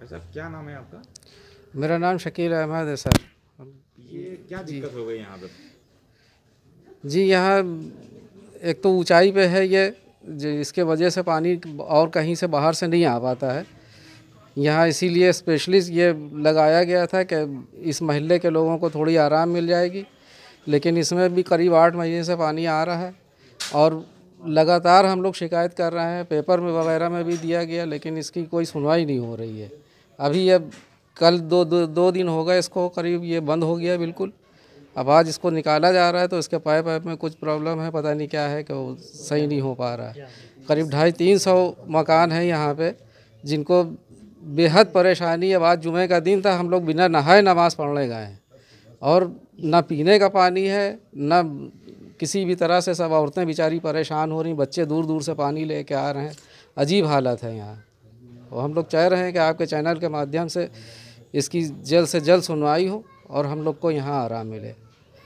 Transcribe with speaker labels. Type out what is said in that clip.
Speaker 1: भाई साहब क्या नाम है आपका मेरा नाम शकील अहमद है सर ये क्या दिक्कत हो गई यहाँ पर जी यहाँ एक तो ऊंचाई पे है ये इसके वजह से पानी और कहीं से बाहर से नहीं आ पाता है यहाँ इसीलिए स्पेशली ये लगाया गया था कि इस महल्ले के लोगों को थोड़ी आराम मिल जाएगी लेकिन इसमें भी करीब आठ महीने से पानी आ रहा है और लगातार हम लोग शिकायत कर रहे हैं पेपर में वगैरह में भी दिया गया लेकिन इसकी कोई सुनवाई नहीं हो रही है अभी अब कल दो दो, दो दिन हो गए इसको करीब ये बंद हो गया बिल्कुल अब आज इसको निकाला जा रहा है तो इसके पाइप वाइप में कुछ प्रॉब्लम है पता नहीं क्या है कि वो सही नहीं हो पा रहा है करीब ढाई तीन सौ मकान है यहाँ पे जिनको बेहद परेशानी अब आज जुमे का दिन था हम लोग बिना नहाए नमाज़ पढ़ने गए हैं और ना पीने का पानी है ना किसी भी तरह से सब औरतें बेचारी परेशान हो रही बच्चे दूर दूर से पानी ले आ रहे हैं अजीब हालत है यहाँ और हम लोग चाह रहे हैं कि आपके चैनल के माध्यम से इसकी जल्द से जल्द सुनवाई हो और हम लोग को यहाँ आराम मिले